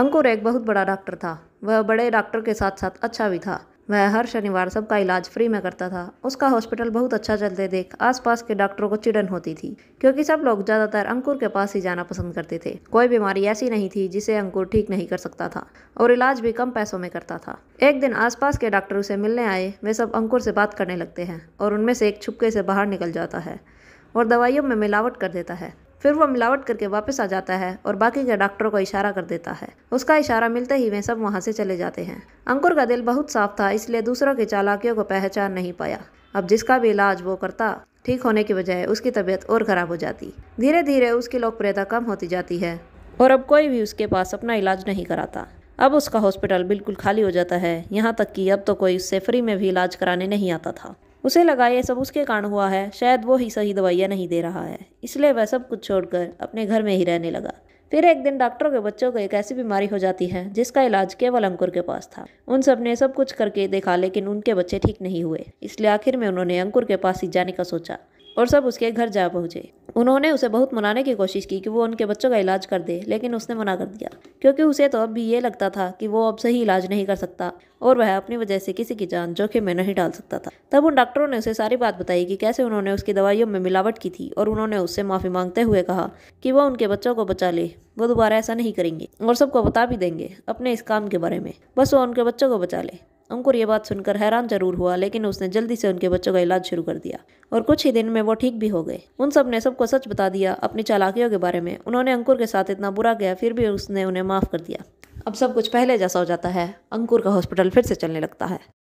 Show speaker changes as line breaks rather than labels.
अंकुर एक बहुत बड़ा डॉक्टर था वह बड़े डॉक्टर के साथ साथ अच्छा भी था वह हर शनिवार सबका इलाज फ्री में करता था उसका हॉस्पिटल बहुत अच्छा चलते देख आसपास के डॉक्टरों को चिड़न होती थी क्योंकि सब लोग ज़्यादातर अंकुर के पास ही जाना पसंद करते थे कोई बीमारी ऐसी नहीं थी जिसे अंकुर ठीक नहीं कर सकता था और इलाज भी कम पैसों में करता था एक दिन आसपास के डॉक्टर उसे मिलने आए वे सब अंकुर से बात करने लगते हैं और उनमें से एक छुपके से बाहर निकल जाता है और दवाइयों में मिलावट कर देता है फिर वह मिलावट करके वापस आ जाता है और बाकी के डॉक्टरों को इशारा कर देता है उसका इशारा मिलते ही वे सब वहाँ से चले जाते हैं अंकुर का दिल बहुत साफ था इसलिए दूसरों की चालाकियों को पहचान नहीं पाया अब जिसका भी इलाज वो करता ठीक होने की बजाय उसकी तबीयत और ख़राब हो जाती धीरे धीरे उसकी लोकप्रियता कम होती जाती है और अब कोई भी उसके पास अपना इलाज नहीं कराता अब उसका हॉस्पिटल बिल्कुल खाली हो जाता है यहाँ तक कि अब तो कोई उससे फ्री में भी इलाज कराने नहीं आता था उसे लगा ये सब उसके कारण हुआ है शायद वो ही सही दवाइयाँ नहीं दे रहा है इसलिए वह सब कुछ छोड़कर अपने घर में ही रहने लगा फिर एक दिन डॉक्टरों के बच्चों को एक ऐसी बीमारी हो जाती है जिसका इलाज केवल अंकुर के पास था उन सब ने सब कुछ करके देखा लेकिन उनके बच्चे ठीक नहीं हुए इसलिए आखिर में उन्होंने अंकुर के पास ही जाने का सोचा और सब उसके घर जा पहुँचे उन्होंने उसे बहुत मनाने की कोशिश की कि वो उनके बच्चों का इलाज कर दे लेकिन उसने मना कर दिया क्योंकि उसे तो अब भी ये लगता था कि वो अब सही इलाज नहीं कर सकता और वह अपनी वजह से किसी की जान जोखिम में नहीं डाल सकता था तब उन डॉक्टरों ने उसे सारी बात बताई कि कैसे उन्होंने उसकी दवाइयों में मिलावट की थी और उन्होंने उससे माफ़ी मांगते हुए कहा कि वह उनके बच्चों को बचा ले वो दोबारा ऐसा नहीं करेंगे और सबको बता भी देंगे अपने इस काम के बारे में बस वो उनके बच्चों को बचा ले अंकुर ये बात सुनकर हैरान जरूर हुआ लेकिन उसने जल्दी से उनके बच्चों का इलाज शुरू कर दिया और कुछ ही दिन में वो ठीक भी हो गए उन सब ने सबको सच बता दिया अपनी चालाकियों के बारे में उन्होंने अंकुर के साथ इतना बुरा गया फिर भी उसने उन्हें माफ़ कर दिया अब सब कुछ पहले जैसा हो जाता है अंकुर का हॉस्पिटल फिर से चलने लगता है